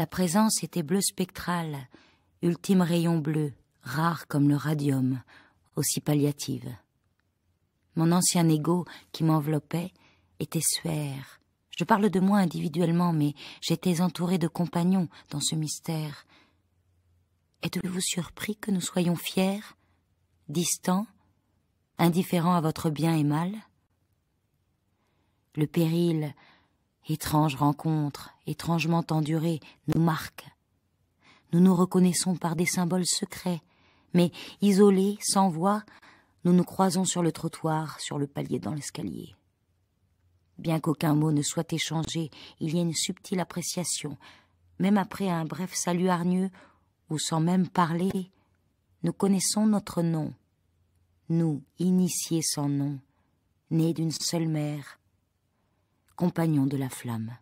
La présence était bleu spectral, ultime rayon bleu, rare comme le radium, aussi palliative. Mon ancien égo qui m'enveloppait était suère. Je parle de moi individuellement, mais j'étais entouré de compagnons dans ce mystère. Êtes-vous surpris que nous soyons fiers, distants, indifférents à votre bien et mal Le péril Étranges rencontres, étrangement endurées, nous marquent. Nous nous reconnaissons par des symboles secrets, mais isolés, sans voix, nous nous croisons sur le trottoir, sur le palier dans l'escalier. Bien qu'aucun mot ne soit échangé, il y a une subtile appréciation. Même après un bref salut hargneux, ou sans même parler, nous connaissons notre nom. Nous, initiés sans nom, nés d'une seule mère, compagnons de la flamme.